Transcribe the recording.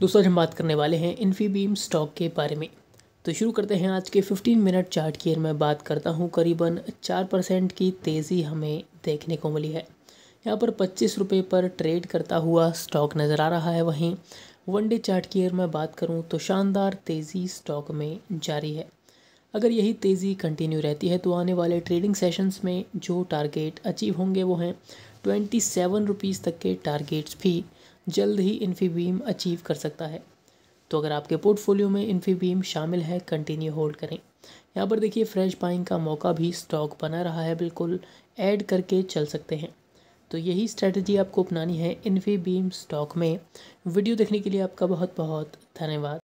दोस्तों आज हम बात करने वाले हैं इन्फीबीम स्टॉक के बारे में तो शुरू करते हैं आज के 15 मिनट चार्ट की मैं बात करता हूं करीबन चार परसेंट की तेज़ी हमें देखने को मिली है यहाँ पर पच्चीस रुपये पर ट्रेड करता हुआ स्टॉक नज़र आ रहा है वहीं वन डे चार्ट की मैं बात करूँ तो शानदार तेज़ी स्टॉक में जारी है अगर यही तेज़ी कंटिन्यू रहती है तो आने वाले ट्रेडिंग सेशंस में जो टारगेट अचीव होंगे वो हैं ट्वेंटी सेवन रुपीज़ तक के टारगेट्स भी जल्द ही इन्फीबीम अचीव कर सकता है तो अगर आपके पोर्टफोलियो में इन्फीबीम शामिल है कंटिन्यू होल्ड करें यहाँ पर देखिए फ्रेश बाइंग का मौका भी स्टॉक बना रहा है बिल्कुल ऐड करके चल सकते हैं तो यही स्ट्रेटजी आपको अपनानी है इन्फीबीम स्टॉक में वीडियो देखने के लिए आपका बहुत बहुत धन्यवाद